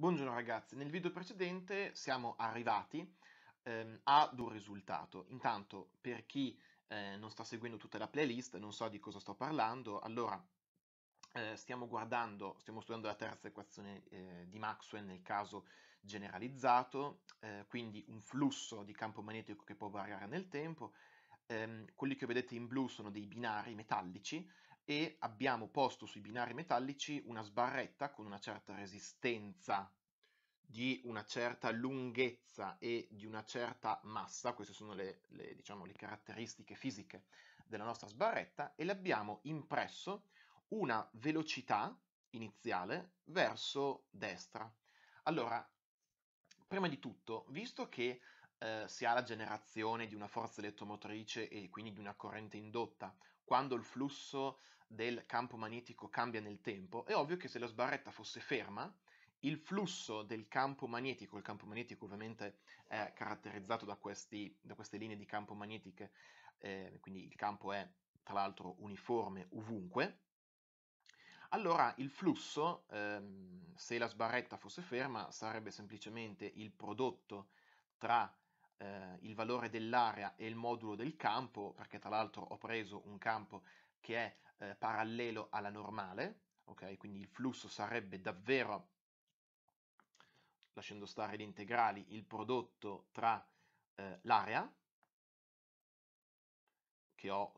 Buongiorno ragazzi, nel video precedente siamo arrivati ehm, ad un risultato. Intanto, per chi eh, non sta seguendo tutta la playlist, non so di cosa sto parlando, allora eh, stiamo guardando, stiamo studiando la terza equazione eh, di Maxwell nel caso generalizzato, eh, quindi un flusso di campo magnetico che può variare nel tempo. Ehm, quelli che vedete in blu sono dei binari metallici e abbiamo posto sui binari metallici una sbarretta con una certa resistenza di una certa lunghezza e di una certa massa, queste sono le, le, diciamo, le caratteristiche fisiche della nostra sbarretta, e le abbiamo impresso una velocità iniziale verso destra. Allora, prima di tutto, visto che eh, si ha la generazione di una forza elettromotrice e quindi di una corrente indotta quando il flusso del campo magnetico cambia nel tempo, è ovvio che se la sbarretta fosse ferma, il flusso del campo magnetico, il campo magnetico ovviamente è caratterizzato da, questi, da queste linee di campo magnetiche, eh, quindi il campo è tra l'altro uniforme ovunque, allora il flusso, ehm, se la sbarretta fosse ferma, sarebbe semplicemente il prodotto tra eh, il valore dell'area e il modulo del campo, perché tra l'altro ho preso un campo che è eh, parallelo alla normale, ok? Quindi il flusso sarebbe davvero, lasciando stare le integrali, il prodotto tra eh, l'area, che ho,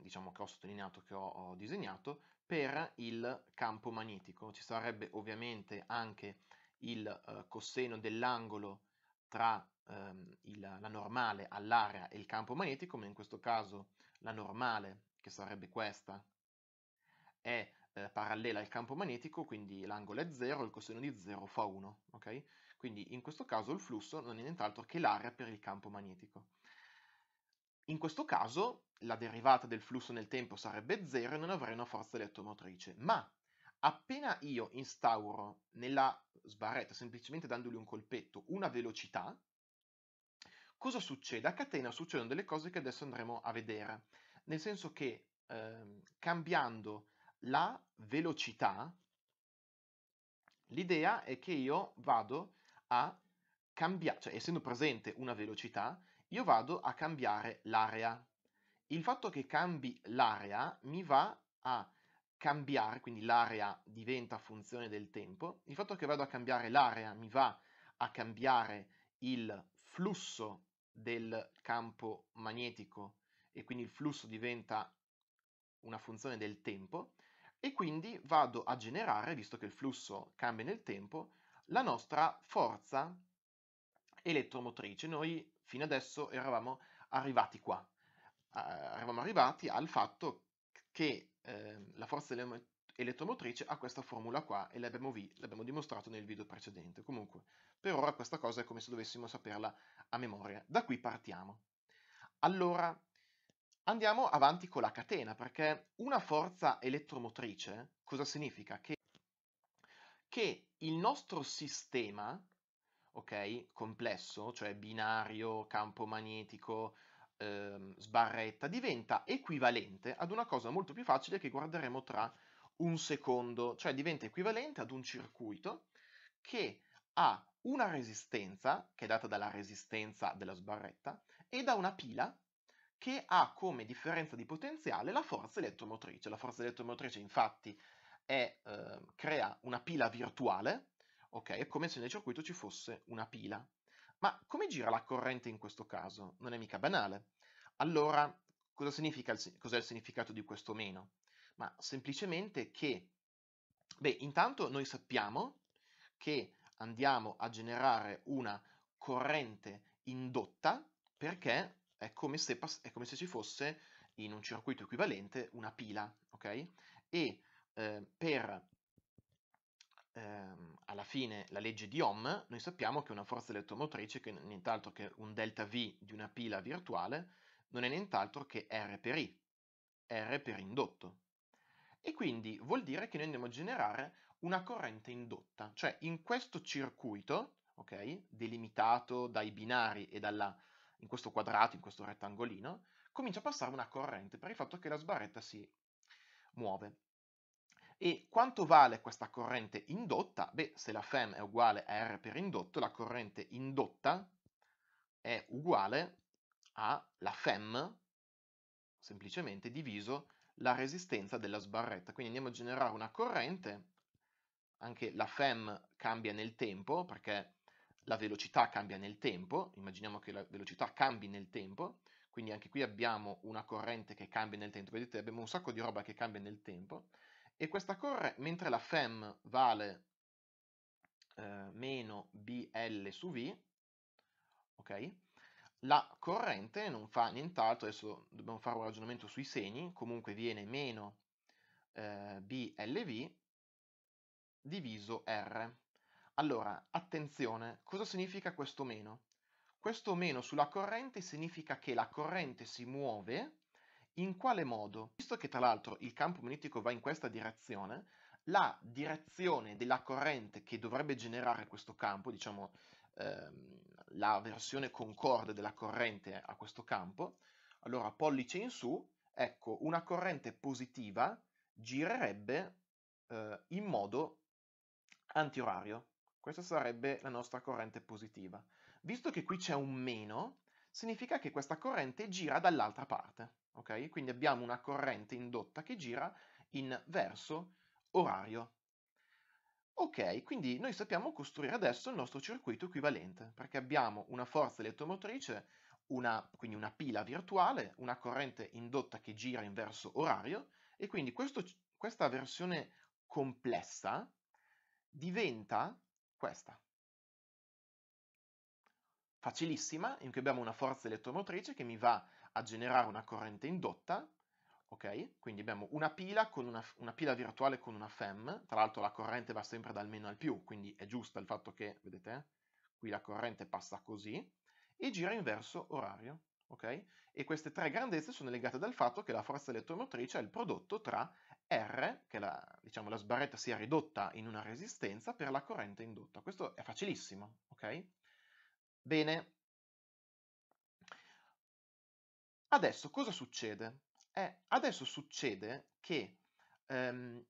diciamo che ho, sottolineato, che ho, ho, disegnato, per il campo magnetico. Ci sarebbe ovviamente anche il eh, coseno dell'angolo tra ehm, il, la normale all'area e il campo magnetico, ma in questo caso la normale, che sarebbe questa, è eh, parallela al campo magnetico, quindi l'angolo è 0, il coseno di 0 fa 1. Okay? Quindi in questo caso il flusso non è nient'altro che l'area per il campo magnetico. In questo caso la derivata del flusso nel tempo sarebbe 0 e non avrei una forza elettromotrice, ma appena io instauro nella sbarretta semplicemente dandogli un colpetto, una velocità, cosa succede? A catena succedono delle cose che adesso andremo a vedere, nel senso che eh, cambiando la velocità, l'idea è che io vado a cambiare, cioè essendo presente una velocità, io vado a cambiare l'area. Il fatto che cambi l'area mi va a cambiare, quindi l'area diventa funzione del tempo, il fatto che vado a cambiare l'area mi va a cambiare il flusso del campo magnetico e quindi il flusso diventa una funzione del tempo e quindi vado a generare, visto che il flusso cambia nel tempo, la nostra forza elettromotrice. Noi fino adesso eravamo arrivati qua, eravamo arrivati al fatto che Ehm, la forza elettromotrice ha questa formula qua e l'abbiamo, l'abbiamo dimostrato nel video precedente. Comunque, per ora questa cosa è come se dovessimo saperla a memoria. Da qui partiamo. Allora, andiamo avanti con la catena, perché una forza elettromotrice, cosa significa? Che, che il nostro sistema, ok, complesso, cioè binario, campo magnetico, ehm, sbarretta diventa equivalente ad una cosa molto più facile che guarderemo tra un secondo, cioè diventa equivalente ad un circuito che ha una resistenza, che è data dalla resistenza della sbarretta, e da una pila che ha come differenza di potenziale la forza elettromotrice. La forza elettromotrice infatti è, eh, crea una pila virtuale, ok? È come se nel circuito ci fosse una pila. Ma come gira la corrente in questo caso? Non è mica banale. Allora, cosa significa il, cos'è il significato di questo meno? Ma semplicemente che, beh, intanto noi sappiamo che andiamo a generare una corrente indotta perché è come se, è come se ci fosse in un circuito equivalente una pila, ok? E eh, per alla fine la legge di Ohm, noi sappiamo che una forza elettromotrice, che è nient'altro che un delta V di una pila virtuale, non è nient'altro che R per I, R per indotto. E quindi vuol dire che noi andiamo a generare una corrente indotta, cioè in questo circuito, ok, delimitato dai binari e dalla, in questo quadrato, in questo rettangolino, comincia a passare una corrente per il fatto che la sbarretta si muove. E quanto vale questa corrente indotta? Beh, se la FEM è uguale a R per indotto, la corrente indotta è uguale alla FEM, semplicemente diviso la resistenza della sbarretta. Quindi andiamo a generare una corrente, anche la FEM cambia nel tempo, perché la velocità cambia nel tempo, immaginiamo che la velocità cambi nel tempo, quindi anche qui abbiamo una corrente che cambia nel tempo, vedete abbiamo un sacco di roba che cambia nel tempo, e questa corre mentre la FEM vale eh, meno BL su V, ok? La corrente non fa nient'altro, adesso dobbiamo fare un ragionamento sui segni, comunque viene meno eh, BLV diviso R. Allora, attenzione, cosa significa questo meno? Questo meno sulla corrente significa che la corrente si muove in quale modo? Visto che tra l'altro il campo magnetico va in questa direzione, la direzione della corrente che dovrebbe generare questo campo, diciamo ehm, la versione concorde della corrente a questo campo, allora pollice in su, ecco, una corrente positiva girerebbe eh, in modo antiorario. Questa sarebbe la nostra corrente positiva. Visto che qui c'è un meno, significa che questa corrente gira dall'altra parte ok? Quindi abbiamo una corrente indotta che gira in verso orario. Ok, quindi noi sappiamo costruire adesso il nostro circuito equivalente, perché abbiamo una forza elettromotrice, una, quindi una pila virtuale, una corrente indotta che gira in verso orario, e quindi questo, questa versione complessa diventa questa. Facilissima, in cui abbiamo una forza elettromotrice che mi va a generare una corrente indotta, ok? Quindi abbiamo una pila, una, una pila virtuale con una FEM, tra l'altro la corrente va sempre dal meno al più, quindi è giusto il fatto che, vedete, eh, qui la corrente passa così, e gira in verso orario, ok? E queste tre grandezze sono legate dal fatto che la forza elettromotrice è il prodotto tra R, che la, diciamo, la sbarretta sia ridotta in una resistenza, per la corrente indotta. Questo è facilissimo, ok? Bene, Adesso cosa succede? Eh, adesso succede che ehm,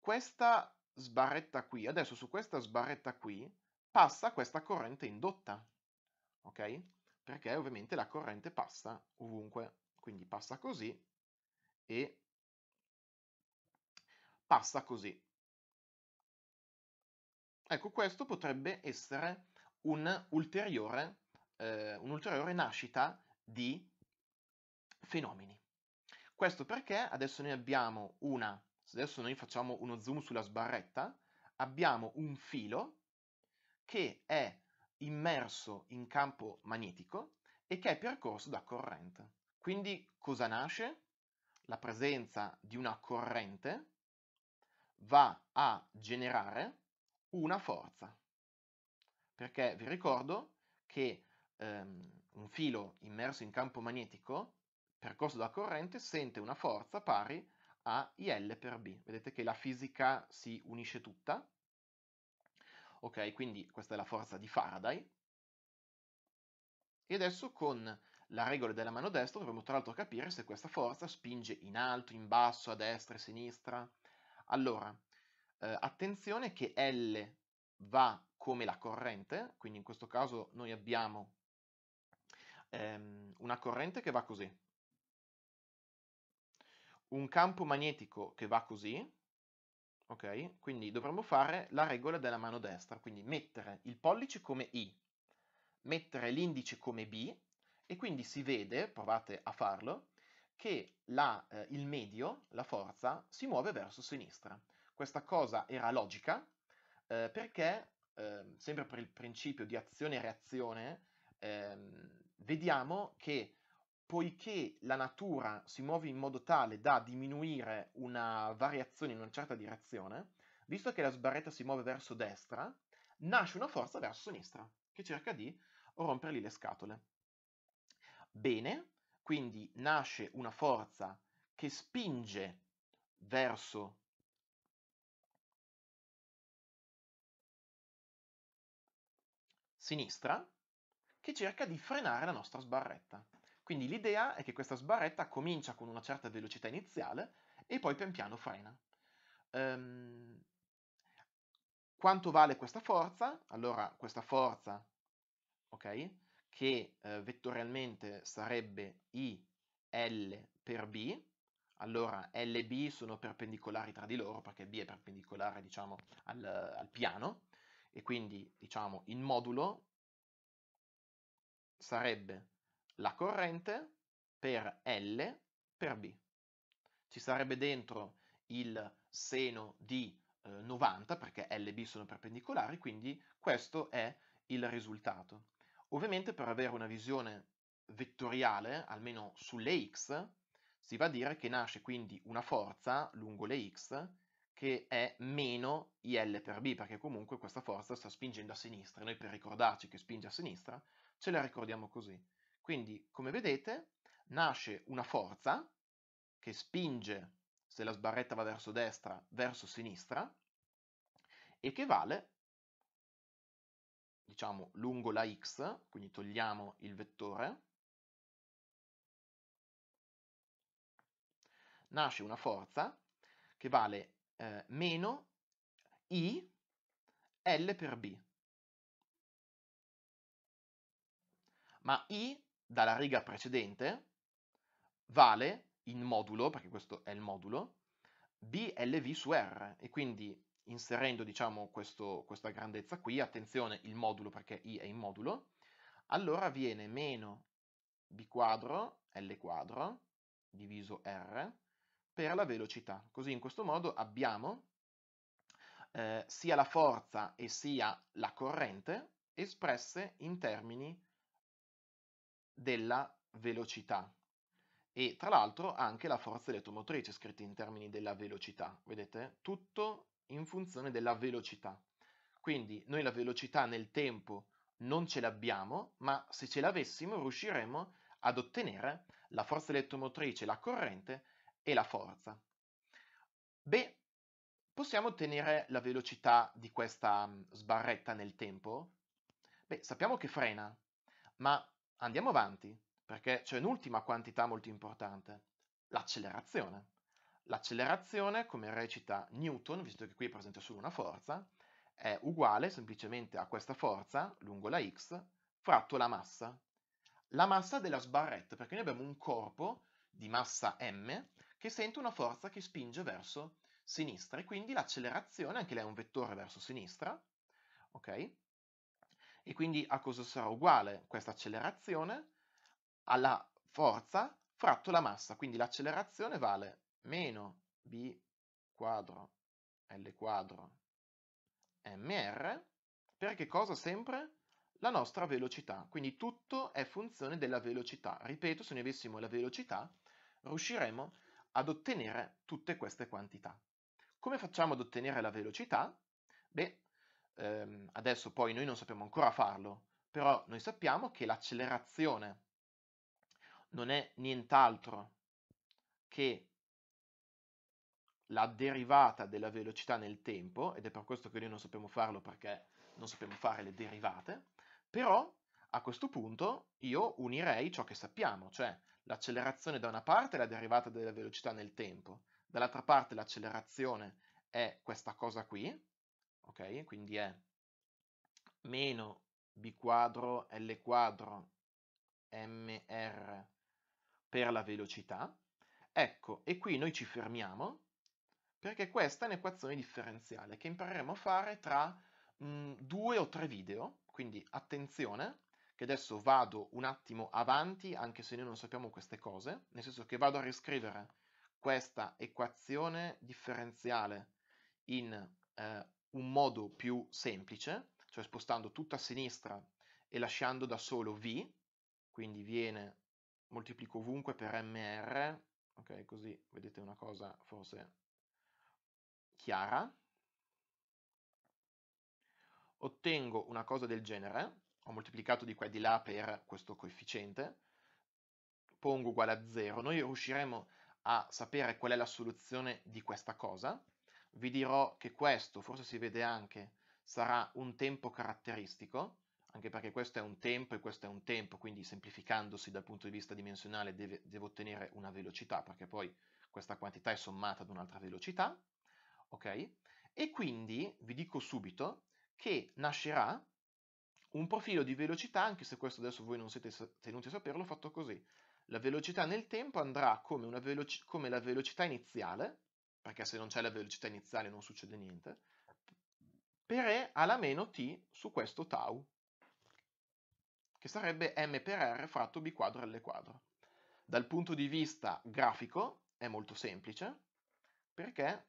questa sbarretta qui, adesso su questa sbarretta qui passa questa corrente indotta, ok? Perché ovviamente la corrente passa ovunque, quindi passa così e passa così. Ecco, questo potrebbe essere un ulteriore eh, un'ulteriore nascita di fenomeni. Questo perché adesso noi abbiamo una, adesso noi facciamo uno zoom sulla sbarretta, abbiamo un filo che è immerso in campo magnetico e che è percorso da corrente. Quindi cosa nasce? La presenza di una corrente va a generare una forza. Perché vi ricordo che ehm, un filo immerso in campo magnetico percorso da corrente sente una forza pari a IL per B. Vedete che la fisica si unisce tutta. Ok, quindi questa è la forza di Faraday. E adesso con la regola della mano destra dovremo tra l'altro capire se questa forza spinge in alto, in basso, a destra e a sinistra. Allora, eh, attenzione che L va come la corrente, quindi in questo caso noi abbiamo ehm, una corrente che va così, un campo magnetico che va così, ok? Quindi dovremmo fare la regola della mano destra, quindi mettere il pollice come I, mettere l'indice come B e quindi si vede, provate a farlo, che la, eh, il medio, la forza, si muove verso sinistra. Questa cosa era logica eh, perché, eh, sempre per il principio di azione reazione, ehm, vediamo che poiché la natura si muove in modo tale da diminuire una variazione in una certa direzione, visto che la sbarretta si muove verso destra, nasce una forza verso sinistra che cerca di rompergli le scatole. Bene, quindi nasce una forza che spinge verso sinistra che cerca di frenare la nostra sbarretta. Quindi l'idea è che questa sbarretta comincia con una certa velocità iniziale e poi pian piano frena. Um, quanto vale questa forza? Allora, questa forza, ok, che eh, vettorialmente sarebbe IL per B, allora L e B sono perpendicolari tra di loro perché B è perpendicolare, diciamo, al, al piano, e quindi, diciamo, il modulo sarebbe la corrente per L per B. Ci sarebbe dentro il seno di eh, 90 perché L e B sono perpendicolari, quindi questo è il risultato. Ovviamente per avere una visione vettoriale, almeno sulle x, si va a dire che nasce quindi una forza lungo le x che è meno IL per B, perché comunque questa forza sta spingendo a sinistra. Noi per ricordarci che spinge a sinistra ce la ricordiamo così. Quindi, come vedete, nasce una forza che spinge, se la sbarretta va verso destra, verso sinistra, e che vale, diciamo, lungo la x, quindi togliamo il vettore, nasce una forza che vale eh, meno i L per B. ma i dalla riga precedente vale in modulo, perché questo è il modulo, blv su r, e quindi inserendo diciamo questo, questa grandezza qui, attenzione il modulo perché i è in modulo, allora viene meno b quadro l quadro diviso r per la velocità. Così in questo modo abbiamo eh, sia la forza e sia la corrente espresse in termini della velocità e tra l'altro anche la forza elettromotrice scritta in termini della velocità, vedete? Tutto in funzione della velocità. Quindi noi la velocità nel tempo non ce l'abbiamo, ma se ce l'avessimo riusciremmo ad ottenere la forza elettromotrice, la corrente e la forza. Beh, possiamo ottenere la velocità di questa mhmm, sbarretta nel tempo? Beh, sappiamo che frena, ma Andiamo avanti, perché c'è un'ultima quantità molto importante, l'accelerazione. L'accelerazione, come recita Newton, visto che qui è presente solo una forza, è uguale semplicemente a questa forza lungo la x fratto la massa. La massa della sbarretta, perché noi abbiamo un corpo di massa m che sente una forza che spinge verso sinistra e quindi l'accelerazione, anche lei è un vettore verso sinistra, ok? E quindi a cosa sarà uguale questa accelerazione? Alla forza fratto la massa, quindi l'accelerazione vale meno b quadro l quadro mr per che cosa sempre? La nostra velocità, quindi tutto è funzione della velocità. Ripeto, se noi avessimo la velocità riusciremo ad ottenere tutte queste quantità. Come facciamo ad ottenere la velocità? Beh, ehm, adesso poi noi non sappiamo ancora farlo, però noi sappiamo che l'accelerazione non è nient'altro che la derivata della velocità nel tempo, ed è per questo che noi non sappiamo farlo perché non sappiamo fare le derivate, però a questo punto io unirei ciò che sappiamo, cioè l'accelerazione da una parte è la derivata della velocità nel tempo, dall'altra parte l'accelerazione è questa cosa qui, ok? Quindi è meno b quadro l quadro mr per la velocità. Ecco, e qui noi ci fermiamo perché questa è un'equazione differenziale che impareremo a fare tra mh, mhmm, due o tre video, quindi attenzione, che adesso vado un attimo avanti, anche se noi non sappiamo queste cose, nel senso che vado a riscrivere questa equazione differenziale in eh, un modo più semplice, cioè spostando tutto a sinistra e lasciando da solo V, quindi viene, moltiplico ovunque per MR, ok, così vedete una cosa forse chiara, ottengo una cosa del genere, ho moltiplicato di qua e di là per questo coefficiente, pongo uguale a 0, noi riusciremo a sapere qual è la soluzione di questa cosa, vi dirò che questo, forse si vede anche, sarà un tempo caratteristico, anche perché questo è un tempo e questo è un tempo, quindi semplificandosi dal punto di vista dimensionale deve, devo ottenere una velocità, perché poi questa quantità è sommata ad un'altra velocità, ok? E quindi vi dico subito che nascerà un profilo di velocità, anche se questo adesso voi non siete tenuti a saperlo, fatto così. La velocità nel tempo andrà come, veloci come la velocità iniziale, perché se non c'è la velocità iniziale non succede niente, per E alla meno t su questo tau, che sarebbe m per r fratto b quadro l quadro. Dal punto di vista grafico è molto semplice, perché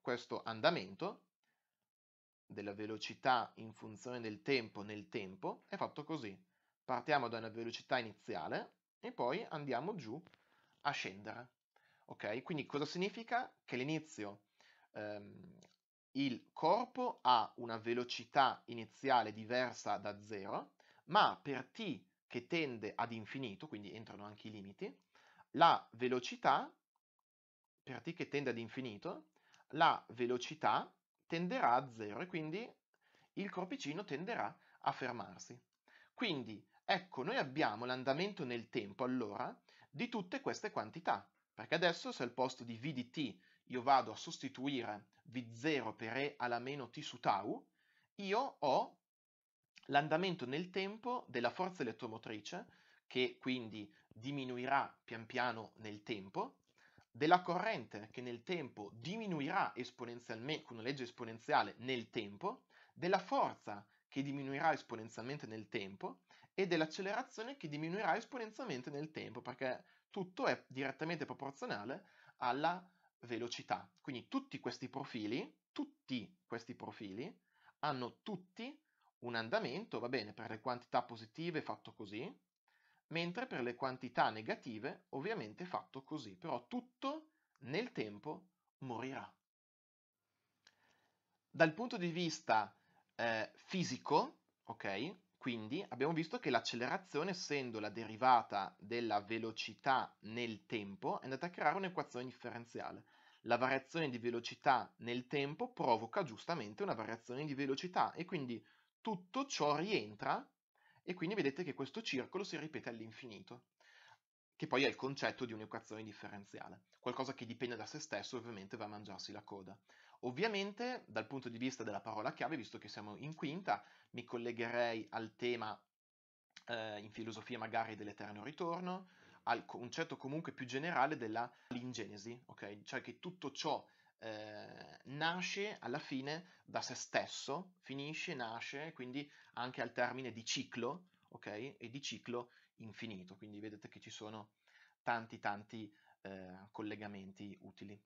questo andamento della velocità in funzione del tempo nel tempo è fatto così. Partiamo da una velocità iniziale e poi andiamo giù a scendere. Ok? Quindi cosa significa? Che all'inizio ehm, il corpo ha una velocità iniziale diversa da zero, ma per t che tende ad infinito, quindi entrano anche i limiti, la velocità, per t che tende ad infinito, la velocità tenderà a zero e quindi il corpicino tenderà a fermarsi. Quindi, ecco, noi abbiamo l'andamento nel tempo, allora, di tutte queste quantità. Perché adesso se al posto di V di t io vado a sostituire V0 per E alla meno t su tau, io ho l'andamento nel tempo della forza elettromotrice, che quindi diminuirà pian piano nel tempo, della corrente che nel tempo diminuirà esponenzialmente, con una legge esponenziale nel tempo, della forza che diminuirà esponenzialmente nel tempo e dell'accelerazione che diminuirà esponenzialmente nel tempo, perché tutto è direttamente proporzionale alla velocità. Quindi tutti questi profili, tutti questi profili hanno tutti un andamento, va bene, per le quantità positive fatto così, mentre per le quantità negative ovviamente fatto così, però tutto nel tempo morirà. Dal punto di vista eh, fisico, ok, quindi abbiamo visto che l'accelerazione, essendo la derivata della velocità nel tempo, è andata a creare un'equazione differenziale. La variazione di velocità nel tempo provoca giustamente una variazione di velocità e quindi tutto ciò rientra e quindi vedete che questo circolo si ripete all'infinito che poi è il concetto di un'equazione differenziale, qualcosa che dipende da se stesso ovviamente va a mangiarsi la coda. Ovviamente, dal punto di vista della parola chiave, visto che siamo in quinta, mi collegherei al tema eh, in filosofia magari dell'eterno ritorno, al concetto comunque più generale della lingenesi, ok? cioè che tutto ciò eh, nasce alla fine da se stesso, finisce, nasce, quindi anche al termine di ciclo, ok? E di ciclo infinito, quindi vedete che ci sono tanti tanti eh, collegamenti utili.